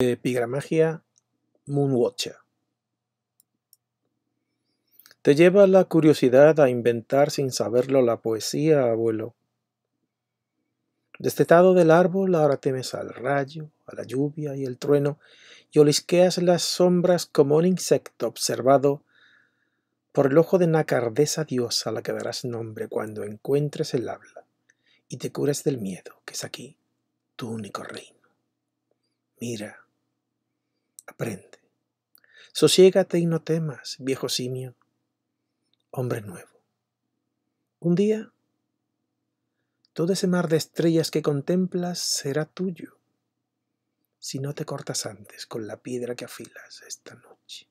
Epigramagia Moonwatcher. Te lleva la curiosidad a inventar sin saberlo la poesía, abuelo. Destetado del árbol, ahora temes al rayo, a la lluvia y el trueno, y olisqueas las sombras como un insecto observado por el ojo de de esa diosa a la que darás nombre cuando encuentres el habla, y te curas del miedo, que es aquí, tu único reino. Mira, prende. Sosiégate y no temas, viejo simio, hombre nuevo. Un día, todo ese mar de estrellas que contemplas será tuyo, si no te cortas antes con la piedra que afilas esta noche.